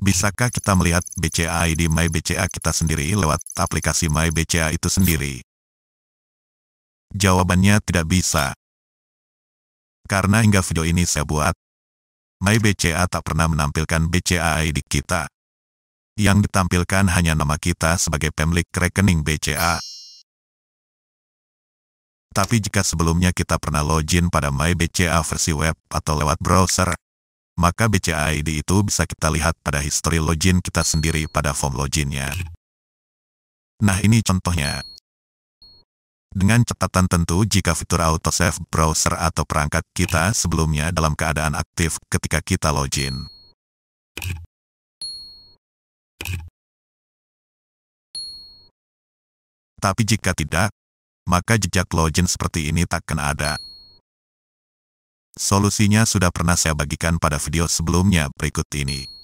Bisakah kita melihat BCA ID My BCA kita sendiri lewat aplikasi My BCA itu sendiri? Jawabannya tidak bisa. Karena hingga video ini saya buat, My BCA tak pernah menampilkan BCA ID kita. Yang ditampilkan hanya nama kita sebagai pemilik rekening BCA. Tapi jika sebelumnya kita pernah login pada My BCA versi web atau lewat browser, maka BCAID itu bisa kita lihat pada history login kita sendiri pada form loginnya. Nah ini contohnya. Dengan catatan tentu jika fitur autosave browser atau perangkat kita sebelumnya dalam keadaan aktif ketika kita login. Tapi jika tidak, maka jejak login seperti ini takkan ada. Solusinya sudah pernah saya bagikan pada video sebelumnya berikut ini.